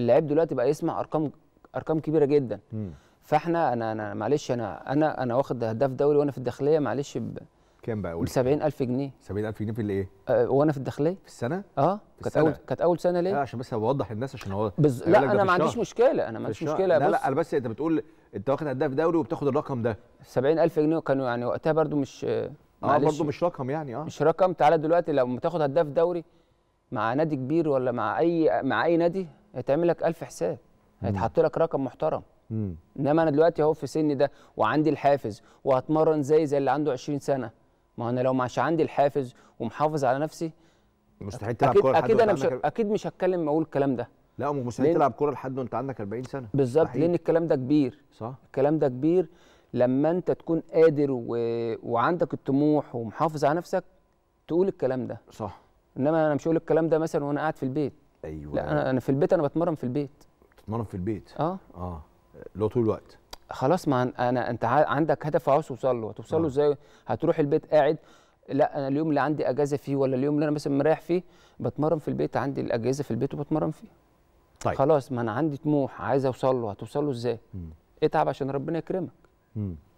اللعيب دلوقتي بقى يسمع ارقام ارقام كبيره جدا م. فاحنا انا انا معلش انا انا انا واخد هداف دوري وانا في الداخليه معلش ب كام بقى قول ب 70000 جنيه 70000 جنيه في الايه؟ أه وانا في الداخليه في السنه؟ اه كانت اول كانت اول سنه ليه؟ لا عشان بس اوضح للناس عشان هو بز... لا انا ما عنديش مشكله انا ما عنديش مشكله لا لا انا بس انت بتقول انت واخد هداف دوري وبتاخد الرقم ده 70000 جنيه كانوا يعني وقتها برده مش اه, آه، برده مش رقم يعني اه مش رقم تعالى دلوقتي لو بتاخد هداف دوري مع نادي كبير ولا مع اي مع اي نادي هيتعمل لك 1000 حساب هيتحط لك رقم محترم مم. انما انا دلوقتي اهو في سني ده وعندي الحافز وهتمرن زي زي اللي عنده 20 سنه ما انا لو مش عندي الحافز ومحافظ على نفسي مستحيل تلعب كوره اكيد انا مش اكيد مش هتكلم اقول الكلام ده لا مستحيل تلعب كوره لحد وانت عندك 40 سنه بالظبط لان الكلام ده كبير صح الكلام ده كبير لما انت تكون قادر و... وعندك الطموح ومحافظ على نفسك تقول الكلام ده صح انما انا مش هقول الكلام ده مثلا وانا قاعد في البيت ايوه لا انا انا في البيت انا بتمرن في البيت بتتمرن في البيت اه اه لو طول الوقت خلاص ما انا انت عندك هدف عاوز توصل له هتوصل له آه. ازاي هتروح البيت قاعد لا انا اليوم اللي عندي اجازه فيه ولا اليوم اللي انا مثلا مريح فيه بتمرن في البيت عندي الاجازه في البيت وبتمرن فيه طيب خلاص ما انا عندي طموح عايز اوصل له هتوصل له ازاي اتعب عشان ربنا يكرمك مم.